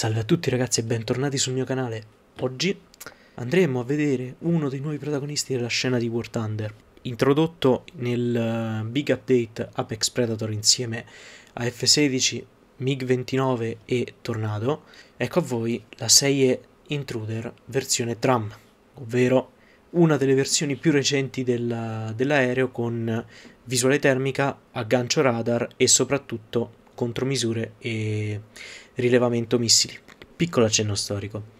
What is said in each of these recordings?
Salve a tutti ragazzi e bentornati sul mio canale. Oggi andremo a vedere uno dei nuovi protagonisti della scena di War Thunder, introdotto nel eh, big update Apex Predator insieme a F-16, MiG-29 e Tornado. Ecco a voi la 6 Intruder versione Tram, ovvero una delle versioni più recenti dell'aereo con visuale termica, aggancio radar e soprattutto contromisure e rilevamento missili. Piccolo accenno storico.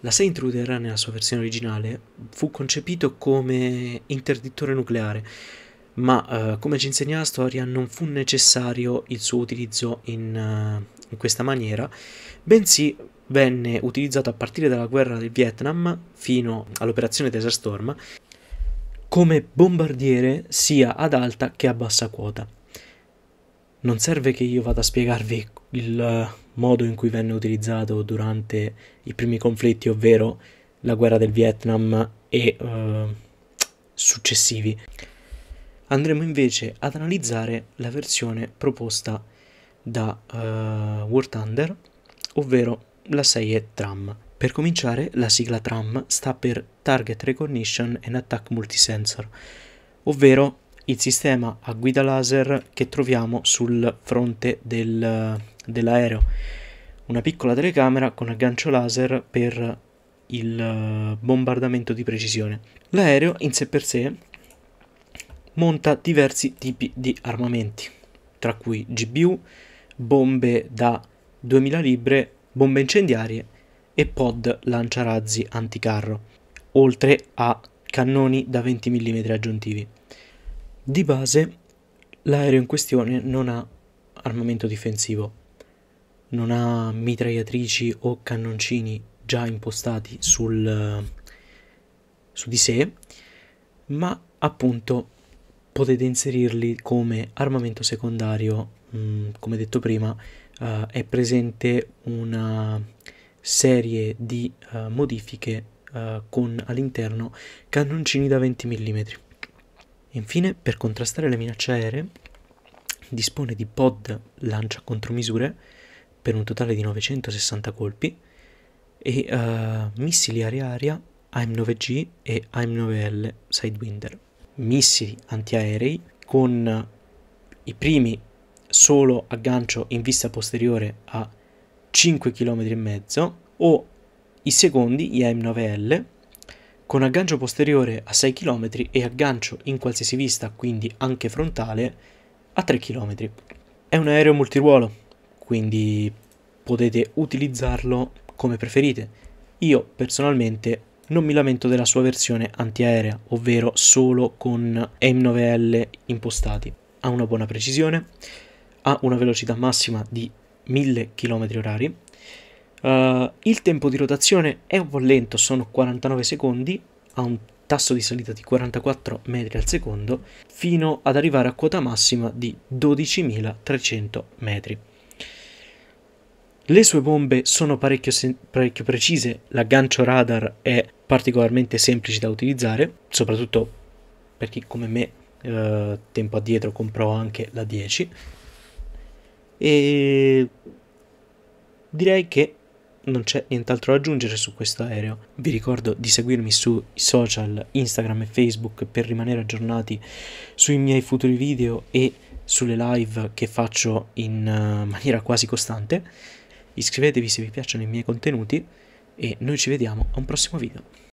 La 6 Intruder nella sua versione originale fu concepito come interdittore nucleare, ma uh, come ci insegna la storia non fu necessario il suo utilizzo in, uh, in, questa maniera, bensì venne utilizzato a partire dalla guerra del Vietnam fino all'operazione Desert Storm come bombardiere sia ad alta che a bassa quota. Non serve che io vada a spiegarvi il eh, modo in cui venne utilizzato durante i primi conflitti, ovvero la guerra del Vietnam e eh, successivi. Andremo invece ad analizzare la versione proposta da eh, War Thunder, ovvero la 6 Tram. Per cominciare, la sigla TRAM sta per Target Recognition and Attack Multisensor, ovvero il sistema a guida laser che troviamo sul fronte del, dell'aereo. Una piccola telecamera con aggancio laser per il eh, bombardamento di precisione. L'aereo in sé per sé monta diversi tipi di armamenti, tra cui GBU, bombe da 2000 libre, bombe incendiarie e pod lanciarazzi anticarro, oltre a cannoni da 20 mm aggiuntivi. Di base, l'aereo in questione non ha armamento difensivo, non ha mitragliatrici o cannoncini già impostati sul, su di sé, ma appunto potete inserirli come armamento secondario, mh, mm, come detto prima, uh, è presente una serie di uh, modifiche uh, con all'interno cannoncini da 20 mm. Infine, per contrastare le minacce aeree, dispone di pod lancia contromisure per un totale di 960 colpi e uh, missili aria-aria AIM-9G e AIM-9L Sidewinder. Missili antiaerei con i primi solo aggancio in vista posteriore a 5 km e mezzo o i secondi, gli AIM-9L, con aggancio posteriore a 6 km e aggancio in qualsiasi vista, quindi anche frontale, a 3 km. È un aereo multiruolo, quindi potete utilizzarlo come preferite. Io personalmente non mi lamento della sua versione antiaerea, ovvero solo con M9L impostati. Ha una buona precisione, ha una velocità massima di 1000 km orari Uh, il tempo di rotazione è un po' lento, sono 49 secondi, ha un tasso di salita di 44 metri al secondo, fino ad arrivare a quota massima di 12.300 metri. Le sue bombe sono parecchio, parecchio precise, l'aggancio radar è particolarmente semplice da utilizzare, soprattutto per chi come me eh, tempo addietro comprò anche la 10. E direi che non c'è nient'altro da aggiungere su questo aereo. Vi ricordo di seguirmi sui social Instagram e Facebook per rimanere aggiornati sui miei futuri video e sulle live che faccio in eh, maniera quasi costante. Iscrivetevi se vi piacciono i miei contenuti e noi ci vediamo a un prossimo video.